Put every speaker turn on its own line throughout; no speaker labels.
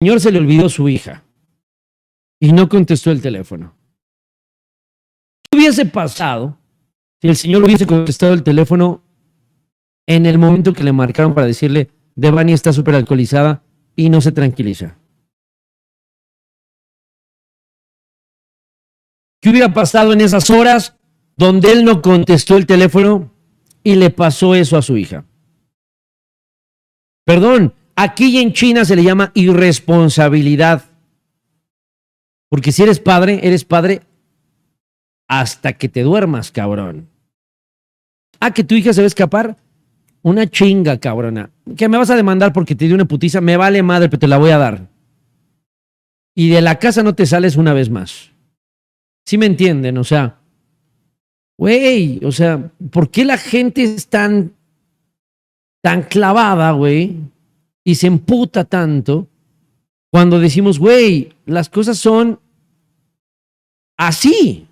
señor se le olvidó su hija y no contestó el teléfono. ¿Qué hubiese pasado si el señor hubiese contestado el teléfono
en el momento que le marcaron para decirle, Devani está súper alcoholizada y no se tranquiliza? ¿Qué hubiera pasado en esas horas donde él no contestó el teléfono y le pasó eso a su
hija? Perdón, Aquí en China se le llama irresponsabilidad. Porque si eres padre, eres padre hasta que te duermas, cabrón. Ah, que tu hija se va a escapar. Una chinga, cabrona. Que me vas a demandar porque te di una putiza. Me vale madre, pero te la voy a dar. Y de la casa no te sales una vez más. ¿Sí me entienden? O sea, güey, o sea, ¿por qué la gente es tan, tan clavada, güey? y se emputa tanto cuando decimos, güey, las cosas son así.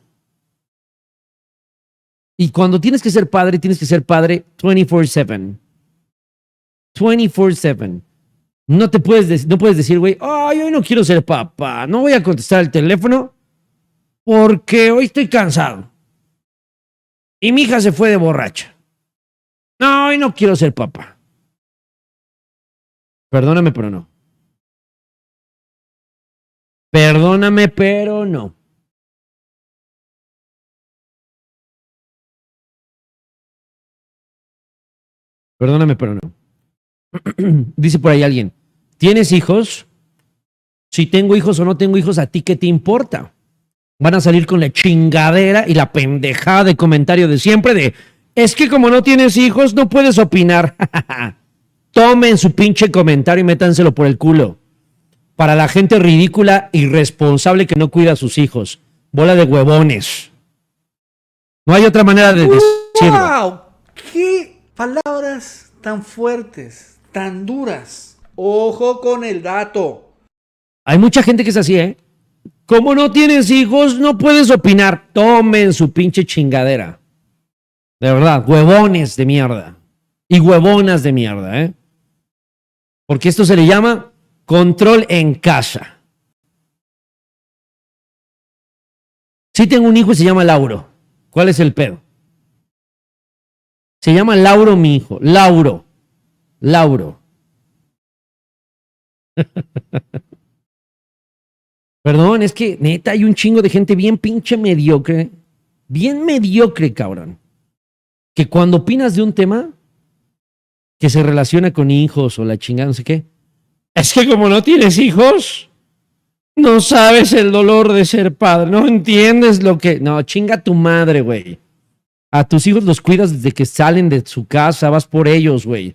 Y cuando tienes que ser padre, tienes que ser padre 24/7. 24/7. No te puedes, no puedes decir, güey, ay, hoy no quiero ser papá, no voy a contestar el teléfono porque hoy estoy
cansado. Y mi hija se fue de borracha. No, hoy no quiero ser papá. Perdóname, pero no. Perdóname, pero no. Perdóname, pero no. Dice por ahí alguien, ¿tienes hijos?
Si tengo hijos o no tengo hijos, ¿a ti qué te importa? Van a salir con la chingadera y la pendejada de comentario de siempre de, es que como no tienes hijos, no puedes opinar. Tomen su pinche comentario y métanselo por el culo. Para la gente ridícula, irresponsable que no cuida a sus hijos. Bola de huevones. No hay otra manera de decirlo. ¡Wow! ¡Qué palabras tan fuertes, tan duras! Ojo con el dato. Hay mucha gente que es así, ¿eh? Como no tienes hijos, no puedes opinar. Tomen su pinche chingadera. De verdad, huevones de mierda.
Y huevonas de mierda, ¿eh? Porque esto se le llama control en casa. Si sí tengo un hijo y se llama Lauro. ¿Cuál es el pedo? Se llama Lauro mi hijo. Lauro. Lauro. Perdón, es que neta hay un chingo de gente bien pinche mediocre.
Bien mediocre, cabrón. Que cuando opinas de un tema, que se relaciona con hijos o la chingada, no sé qué. Es que como no tienes hijos, no sabes el dolor de ser padre, no entiendes lo que... No, chinga tu madre, güey. A tus hijos los cuidas desde que salen de su casa, vas por ellos, güey.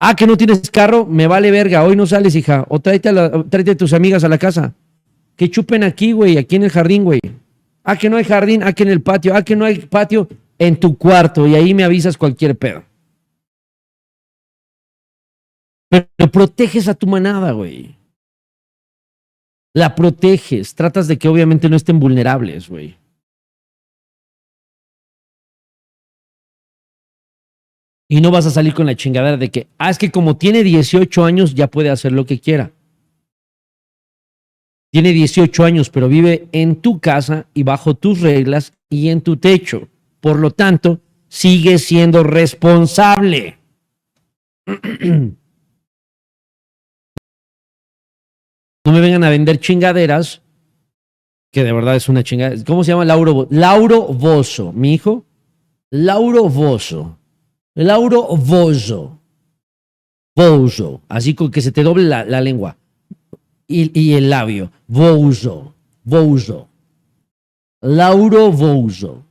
Ah, que no tienes carro, me vale verga, hoy no sales, hija. O tráete a, tus amigas a la casa. Que chupen aquí, güey, aquí en el jardín, güey. Ah, que no hay jardín, aquí ah, en el patio, ah, que no hay patio, en tu cuarto. Y ahí me avisas cualquier pedo.
Pero proteges a tu manada, güey. La proteges, tratas de que obviamente no estén vulnerables, güey. Y no vas a salir con la chingadera de que, ah, es que como tiene 18 años ya puede hacer lo que quiera.
Tiene 18 años, pero vive en tu casa y bajo tus reglas y en tu techo. Por lo tanto, sigue siendo responsable.
No me vengan a vender chingaderas, que de verdad es una chingada. ¿Cómo se llama Lauro
Lauro Bozo, mi hijo. Lauro Bozo. Lauro Bozo. Bozo. Así con que se te doble la, lengua y, el labio. Bozo. Bozo. Lauro Bozo.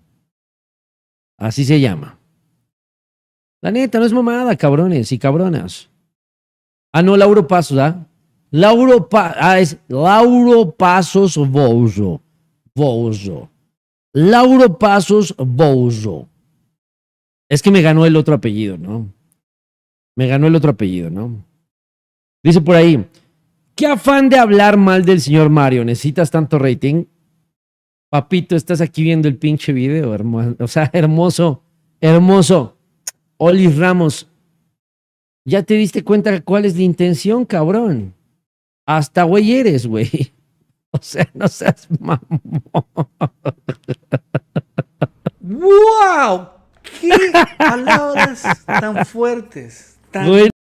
Así se llama. La neta, no es mamada, cabrones y cabronas. Ah, no, Lauro Paso, ¿ah? Lauro, ah, es Lauro Pasos Bouzo. Bouzo. Lauro Pasos Bouzo. Es que me ganó el otro apellido, ¿no? Me ganó el otro apellido, ¿no? Dice por ahí, ¿qué afán de hablar mal del señor Mario? ¿Necesitas tanto rating? Papito, estás aquí viendo el pinche video, hermoso. O sea, hermoso, hermoso. Olis Ramos, ¿ya te diste cuenta cuál es la intención, cabrón? Hasta güey eres, güey. O sea, no seas mamón.
¡Wow! ¡Qué palabras tan fuertes!